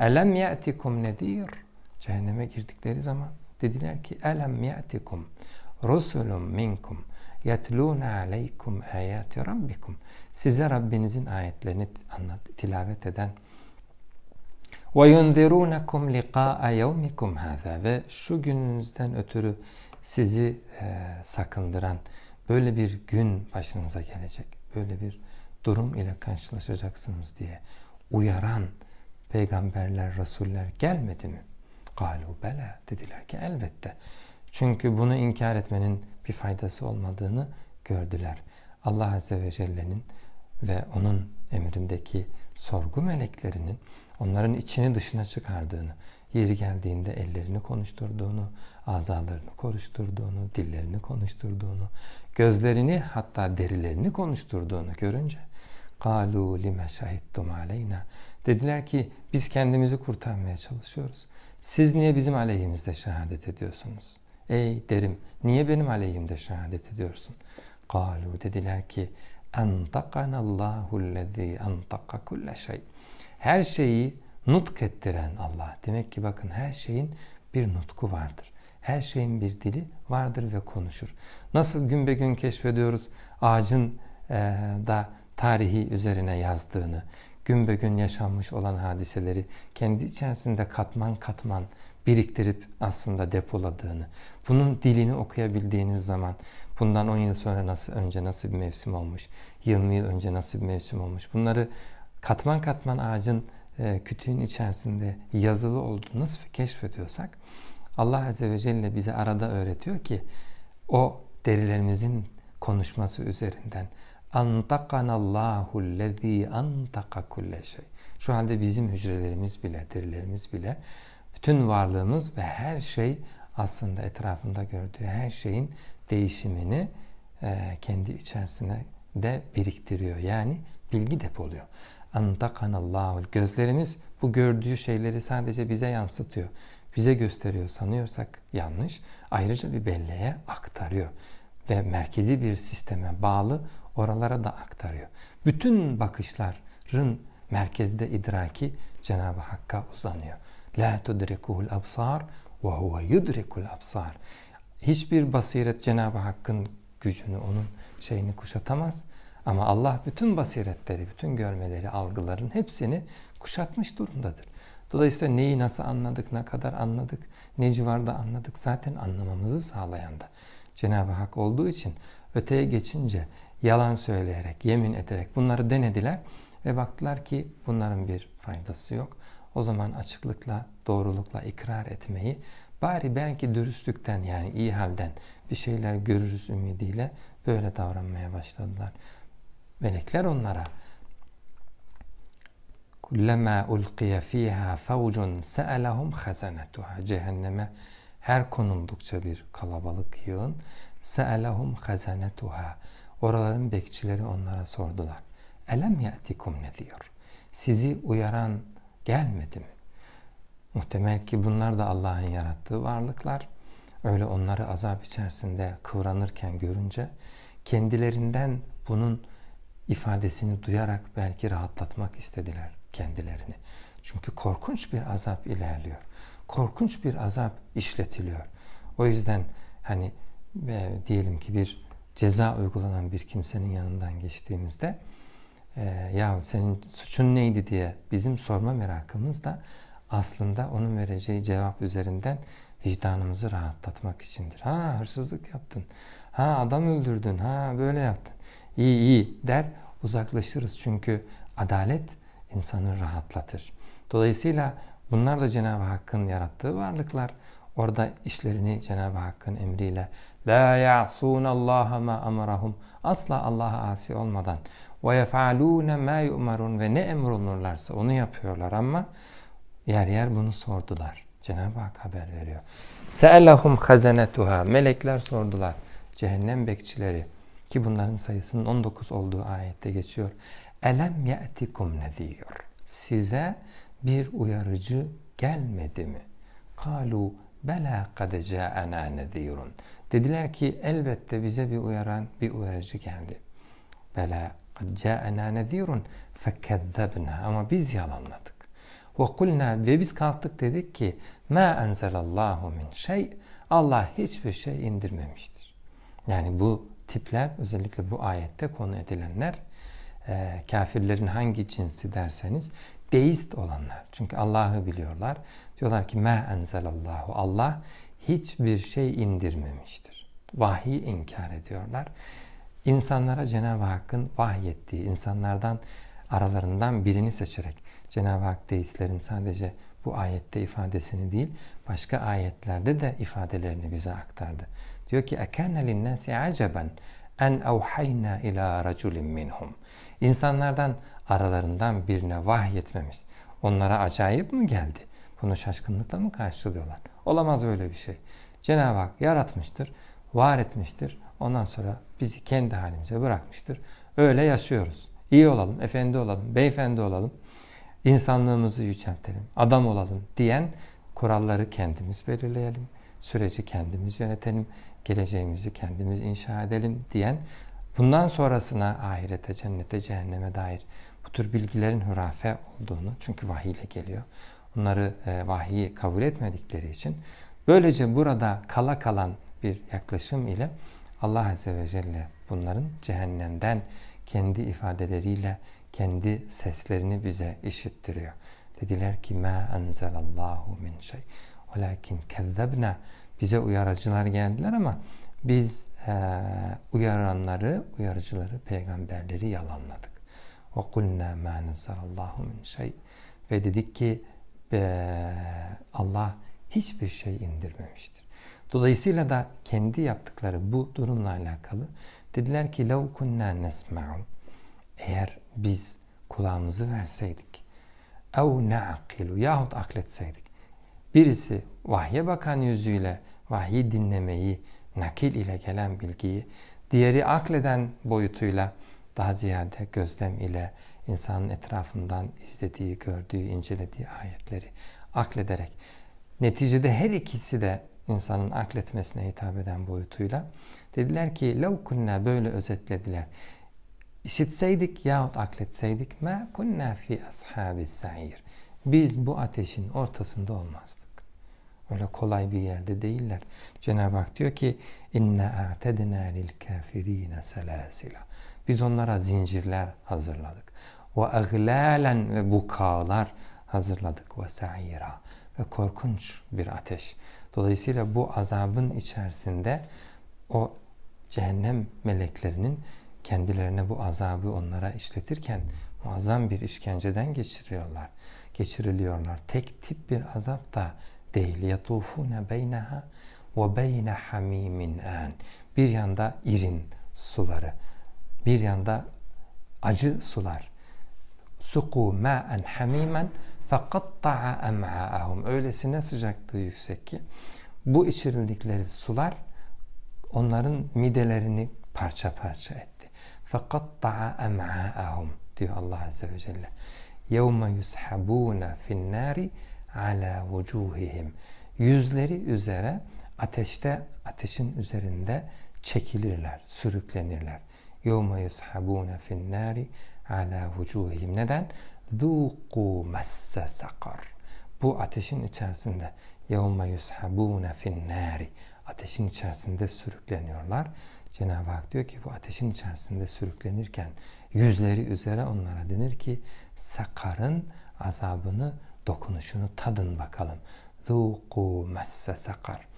Elem ye'tikum nezir. Cehenneme girdikleri zaman dediler ki elem ye'tikum rusulun minkum yetlûne aleykum ayati rabbikum. Size Rabbinizin ayetlerini anlat, tilavet eden ve yunzirunakum liqa'a yevmikum hâzâ ve şu gününüzden ötürü sizi e, sakındıran böyle bir gün başınıza gelecek. Böyle bir durum ile karşılaşacaksınız diye uyaran peygamberler, rasuller gelmedi mi? Galu bela dediler ki elbette. Çünkü bunu inkar etmenin bir faydası olmadığını gördüler. Allah Azze ve Celle'nin ve onun emrindeki sorgu meleklerinin onların içini dışına çıkardığını, yeri geldiğinde ellerini konuşturduğunu, azalarını konuşturduğunu, dillerini konuşturduğunu, gözlerini hatta derilerini konuşturduğunu görünce قَالُوا لِمَ شَهِدْتُمْ عَلَيْنَا Dediler ki biz kendimizi kurtarmaya çalışıyoruz. Siz niye bizim aleyhimizde şehadet ediyorsunuz? Ey derim niye benim aleyhimde şehadet ediyorsun? Kalu dediler ki Entakanallahüllezî entaka kulle şey. Her şeyi nutk ettiren Allah. Demek ki bakın her şeyin bir nutku vardır. Her şeyin bir dili vardır ve konuşur. Nasıl gün be gün keşfediyoruz ağacın e, da tarihi üzerine yazdığını, gün be gün yaşanmış olan hadiseleri kendi içerisinde katman katman biriktirip aslında depoladığını, bunun dilini okuyabildiğiniz zaman bundan 10 yıl sonra nasıl önce nasıl bir mevsim olmuş, 20 yıl önce nasıl bir mevsim olmuş bunları katman katman ağacın e, kütüğün içerisinde yazılı olduğunu nasıl keşfediyorsak Allah Azze ve Celle bize arada öğretiyor ki o derilerimizin konuşması üzerinden Allahu, lezî antaka kulle şey. Şu halde bizim hücrelerimiz bile, derilerimiz bile, bütün varlığımız ve her şey aslında etrafında gördüğü her şeyin değişimini e, kendi içerisine de biriktiriyor. Yani bilgi depoluyor. Allahu. gözlerimiz bu gördüğü şeyleri sadece bize yansıtıyor. Bize gösteriyor sanıyorsak yanlış. Ayrıca bir belleğe aktarıyor ve merkezi bir sisteme bağlı oralara da aktarıyor. Bütün bakışların merkezde idraki Cenab-ı Hakk'a uzanıyor. La tudrikuhul absar ve huve yudrikul absar. Hiçbir basiret Cenab-ı Hakk'ın gücünü, onun şeyini kuşatamaz. Ama Allah bütün basiretleri, bütün görmeleri, algıların hepsini kuşatmış durumdadır. Dolayısıyla neyi nasıl anladık, ne kadar anladık, ne civarda anladık zaten anlamamızı sağlayan da Cenab-ı Hak olduğu için öteye geçince yalan söyleyerek, yemin ederek bunları denediler ve baktılar ki bunların bir faydası yok. O zaman açıklıkla, doğrulukla ikrar etmeyi bari belki dürüstlükten yani iyi halden bir şeyler görürüz ümidiyle böyle davranmaya başladılar. Melekler onlara kullama ulqiya fiha fawcun sa'alahum khazanatuha cehenneme her konumdukça bir kalabalık yığın sa'alahum khazanatuha Oraların bekçileri onlara sordular. Elem ya'tikum ne diyor? Sizi uyaran gelmedi mi? Muhtemel ki bunlar da Allah'ın yarattığı varlıklar. Öyle onları azap içerisinde kıvranırken görünce kendilerinden bunun ifadesini duyarak belki rahatlatmak istediler kendilerini. Çünkü korkunç bir azap ilerliyor. Korkunç bir azap işletiliyor. O yüzden hani e, diyelim ki bir ceza uygulanan bir kimsenin yanından geçtiğimizde e, ee, ya senin suçun neydi diye bizim sorma merakımız da aslında onun vereceği cevap üzerinden vicdanımızı rahatlatmak içindir. Ha hırsızlık yaptın, ha adam öldürdün, ha böyle yaptın. İyi iyi der uzaklaşırız çünkü adalet insanı rahatlatır. Dolayısıyla bunlar da Cenab-ı Hakk'ın yarattığı varlıklar. Orada işlerini Cenab-ı Hakk'ın emriyle la ya'sun Allah'a ma amarahum asla Allah'a asi olmadan ve yef'alûne ma yu'marun ve ne emrolunurlarsa onu yapıyorlar ama yer yer bunu sordular. Cenab-ı Hak haber veriyor. Se'elahum hazenetuha melekler sordular cehennem bekçileri ki bunların sayısının 19 olduğu ayette geçiyor. Elem ye'tikum nedir? Size bir uyarıcı gelmedi mi? Kalu Bela kad ana nedirun. Dediler ki elbette bize bir uyaran, bir uyarıcı geldi. Bela kad ca'ana nedirun fekezzebna. Ama biz yalanladık. Ve kulna ve biz kalktık dedik ki ma enzelallahu min şey. Allah hiçbir şey indirmemiştir. Yani bu tipler özellikle bu ayette konu edilenler kafirlerin hangi cinsi derseniz deist olanlar. Çünkü Allah'ı biliyorlar. Diyorlar ki me enzelallahu Allah hiçbir şey indirmemiştir. Vahiy inkar ediyorlar. İnsanlara Cenab-ı Hakk'ın vahyettiği, insanlardan aralarından birini seçerek Cenab-ı Hak deistlerin sadece bu ayette ifadesini değil başka ayetlerde de ifadelerini bize aktardı. Diyor ki اَكَانَ لِلنَّاسِ عَجَبًا en evhayna ila raculin minhum. İnsanlardan aralarından birine vahyetmemiz onlara acayip mi geldi? Bunu şaşkınlıkla mı karşılıyorlar? Olamaz öyle bir şey. Cenab-ı Hak yaratmıştır, var etmiştir. Ondan sonra bizi kendi halimize bırakmıştır. Öyle yaşıyoruz. İyi olalım, efendi olalım, beyefendi olalım. İnsanlığımızı yüceltelim, adam olalım diyen kuralları kendimiz belirleyelim. Süreci kendimiz yönetelim geleceğimizi kendimiz inşa edelim diyen bundan sonrasına ahirete, cennete, cehenneme dair bu tür bilgilerin hürafe olduğunu çünkü vahiy ile geliyor. Bunları e, vahiyi kabul etmedikleri için böylece burada kala kalan bir yaklaşım ile Allah Azze ve Celle bunların cehennemden kendi ifadeleriyle kendi seslerini bize işittiriyor. Dediler ki ma enzelallahu min şey. Velakin kezzebna bize uyarıcılar geldiler ama biz e, uyaranları, uyarıcıları, peygamberleri yalanladık. Ve kulna ma nesallallahu min şey. Ve dedik ki e, Allah hiçbir şey indirmemiştir. Dolayısıyla da kendi yaptıkları bu durumla alakalı dediler ki lev kunna nesma'u eğer biz kulağımızı verseydik ev na'kilu yahut akletseydik Birisi vahye bakan yüzüyle vahyi dinlemeyi, nakil ile gelen bilgiyi, diğeri akleden boyutuyla daha ziyade gözlem ile insanın etrafından izlediği, gördüğü, incelediği ayetleri aklederek. Neticede her ikisi de insanın akletmesine hitap eden boyutuyla dediler ki lev kunna böyle özetlediler. İşitseydik yahut akletseydik ma kunna fi ashabis sair. Biz bu ateşin ortasında olmazdık. Öyle kolay bir yerde değiller. Cenab-ı Hak diyor ki inna a'tedna lil kafirina salasila. Biz onlara zincirler hazırladık. Ve aglalen ve bukalar hazırladık ve sa'ira ve korkunç bir ateş. Dolayısıyla bu azabın içerisinde o cehennem meleklerinin kendilerine bu azabı onlara işletirken muazzam bir işkenceden geçiriyorlar. Geçiriliyorlar. Tek tip bir azap da değil. Yatufune beyneha ve beyne hamimin en. Bir yanda irin suları, bir yanda acı sular. Suku ma'en hamimen fekatta'a em'a'ahum. Öylesine sıcaklığı yüksek ki bu içirildikleri sular onların midelerini parça parça etti. فَقَطَّعَ اَمْعَاءَهُمْ diyor Allah Azze ve Celle. يَوْمَ يُسْحَبُونَ فِي النَّارِ عَلَى وُجُوهِهِمْ Yüzleri üzere ateşte, ateşin üzerinde çekilirler, sürüklenirler. يَوْمَ يُسْحَبُونَ فِي النَّارِ عَلَى وُجُوهِهِمْ Neden? ذُوقُوا مَسَّ سَقَرْ Bu ateşin içerisinde يَوْمَ يُسْحَبُونَ فِي النَّارِ Ateşin içerisinde sürükleniyorlar. Cenab-ı Hak diyor ki bu ateşin içerisinde sürüklenirken yüzleri üzere onlara denir ki sakarın azabını dokunuşunu tadın bakalım. Zuku messe sakar.